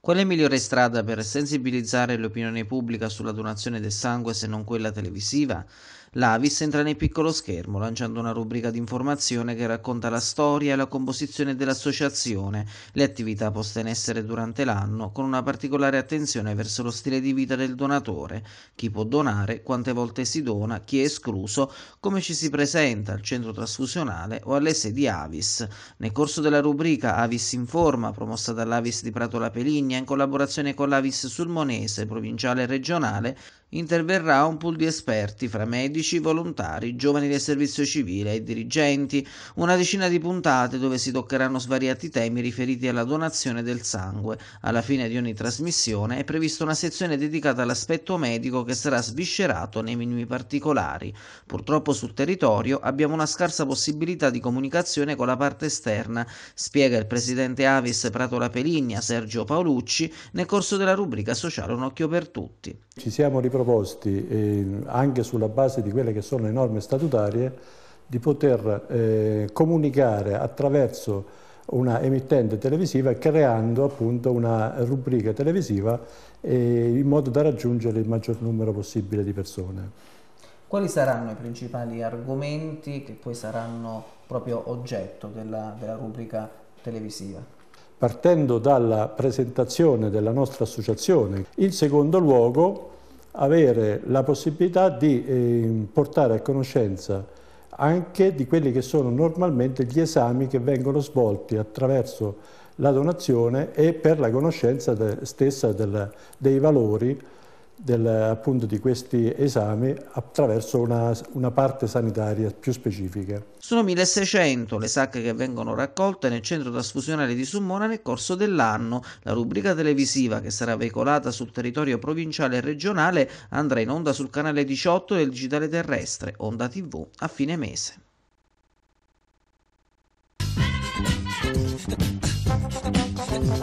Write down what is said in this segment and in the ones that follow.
Qual è migliore strada per sensibilizzare l'opinione pubblica sulla donazione del sangue se non quella televisiva? L'Avis entra nel piccolo schermo lanciando una rubrica di informazione che racconta la storia e la composizione dell'associazione, le attività poste in essere durante l'anno, con una particolare attenzione verso lo stile di vita del donatore, chi può donare, quante volte si dona, chi è escluso, come ci si presenta al centro trasfusionale o alle sedi Avis. Nel corso della rubrica Avis Informa, promossa dall'Avis di Prato La Peligna in collaborazione con l'Avis Sulmonese, provinciale e regionale, interverrà un pool di esperti fra medici medici, volontari, giovani del servizio civile e dirigenti, una decina di puntate dove si toccheranno svariati temi riferiti alla donazione del sangue. Alla fine di ogni trasmissione è prevista una sezione dedicata all'aspetto medico che sarà sviscerato nei minimi particolari. Purtroppo sul territorio abbiamo una scarsa possibilità di comunicazione con la parte esterna, spiega il presidente Avis Prato La Sergio Paolucci, nel corso della rubrica sociale Un occhio per tutti. Ci siamo riproposti eh, anche sulla base di di quelle che sono le norme statutarie, di poter eh, comunicare attraverso una emittente televisiva creando appunto una rubrica televisiva eh, in modo da raggiungere il maggior numero possibile di persone. Quali saranno i principali argomenti che poi saranno proprio oggetto della, della rubrica televisiva? partendo dalla presentazione della nostra associazione. In secondo luogo avere la possibilità di eh, portare a conoscenza anche di quelli che sono normalmente gli esami che vengono svolti attraverso la donazione e per la conoscenza de stessa del, dei valori del, appunto, di questi esami attraverso una, una, parte sanitaria più specifica. Sono 1600 le sacche che vengono raccolte nel centro trasfusionale di Summona nel corso dell'anno. La rubrica televisiva che sarà veicolata sul territorio provinciale e regionale andrà in onda sul canale 18 del digitale terrestre, Onda TV, a fine mese.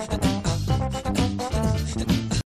Thank